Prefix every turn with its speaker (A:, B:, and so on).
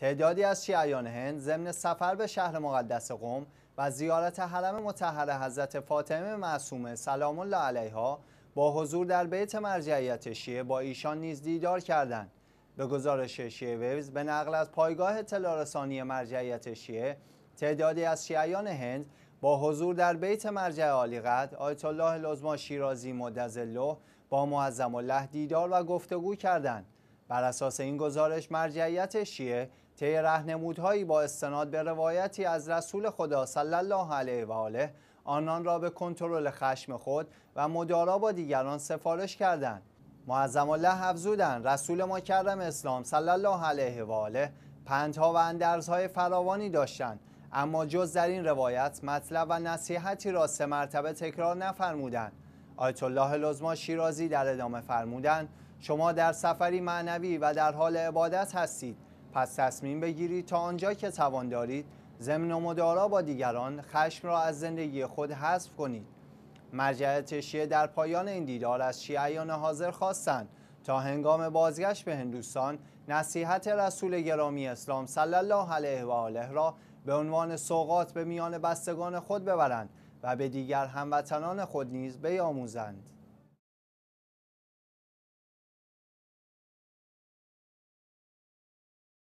A: تعدادی از شیعیان هند ضمن سفر به شهر مقدس قوم و زیارت حرم مطهر حضرت فاطمه معصومه سلام الله علیها با حضور در بیت مرجعیت شیعه با ایشان نیز دیدار کردند به گزارش شیعه ویوز به نقل از پایگاه تلارسانی رسانی مرجعیت شیعه تعدادی از شیعیان هند با حضور در بیت مرجع عالی قد آیت الله لزما شیرازی مدظله با معظم الله دیدار و گفتگو کردند بر اساس این گزارش مرجعیت شیعه طی رهنمودهایی با استناد به روایتی از رسول خدا صلی الله علیه و آله آنان را به کنترل خشم خود و مدارا با دیگران سفارش کردند معظم الله افزودند رسول مکرم اسلام صلی الله علیه و آله پندها و اندرزهای فراوانی داشتند اما جز در این روایت مطلب و نصیحتی را سه مرتبه تکرار نفرمودند آیت الله لزما شیرازی در ادامه فرمودند شما در سفری معنوی و در حال عبادت هستید پس تصمیم بگیرید تا آنجا که توان دارید ضمن مدارا با دیگران خشم را از زندگی خود حذف کنید مرجع تشیه در پایان این دیدار از شیعیان حاضر خواستند تا هنگام بازگشت به هندوستان نصیحت رسول گرامی اسلام صلی الله علیه و آله را به عنوان سوقات به میان بستگان خود ببرند و به دیگر هموطنان خود نیز بیاموزند